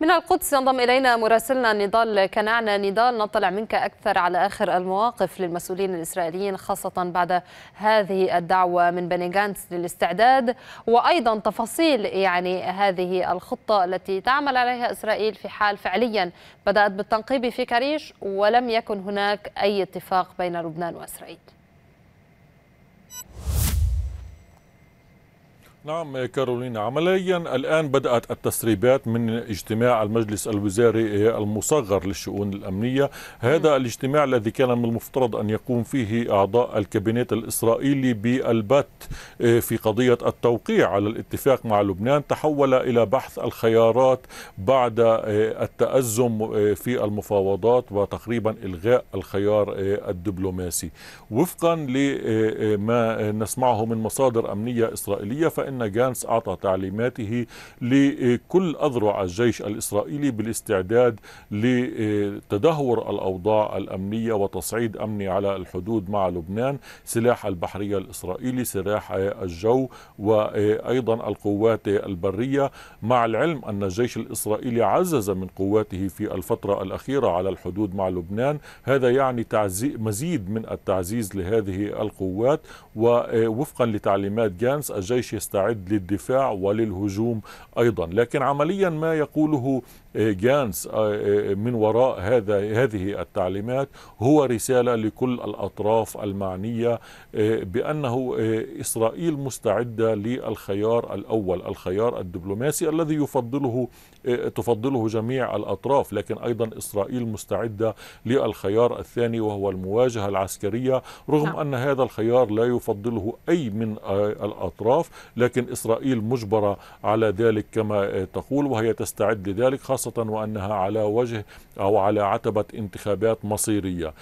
من القدس ينضم إلينا مراسلنا نضال كنعنا نضال نطلع منك أكثر على آخر المواقف للمسؤولين الإسرائيليين خاصة بعد هذه الدعوة من بني جانس للاستعداد وأيضا تفاصيل يعني هذه الخطة التي تعمل عليها إسرائيل في حال فعليا بدأت بالتنقيب في كريش ولم يكن هناك أي اتفاق بين لبنان وإسرائيل نعم كارولينا عمليا الآن بدأت التسريبات من اجتماع المجلس الوزاري المصغر للشؤون الأمنية هذا الاجتماع الذي كان من المفترض أن يقوم فيه أعضاء الكابينت الإسرائيلي بالبت آه، في قضية التوقيع على الاتفاق مع لبنان تحول إلى بحث الخيارات بعد آه، التأزم آه، في المفاوضات وتقريبا إلغاء الخيار الدبلوماسي وفقا لما نسمعه من مصادر أمنية إسرائيلية فإن أن جانس أعطى تعليماته لكل أذرع الجيش الإسرائيلي بالاستعداد لتدهور الأوضاع الأمنية وتصعيد أمني على الحدود مع لبنان سلاح البحرية الإسرائيلي سلاح الجو وأيضا القوات البرية مع العلم أن الجيش الإسرائيلي عزز من قواته في الفترة الأخيرة على الحدود مع لبنان هذا يعني مزيد من التعزيز لهذه القوات ووفقا لتعليمات جانس الجيش يستعد مستعد للدفاع وللهجوم أيضا لكن عمليا ما يقوله آه، جانس آه، آه، من وراء هذا هذه التعليمات هو رسالة لكل الأطراف المعنية بأنه إسرائيل مستعدة للخيار الأول الخيار الدبلوماسي الذي يفضله تفضله جميع الأطراف لكن أيضا إسرائيل مستعدة للخيار الثاني وهو المواجهة العسكرية رغم نعم. أن هذا الخيار لا يفضله أي من الأطراف لكن لكن إسرائيل مجبرة على ذلك كما تقول وهي تستعد لذلك خاصة وأنها على وجه أو على عتبة انتخابات مصيرية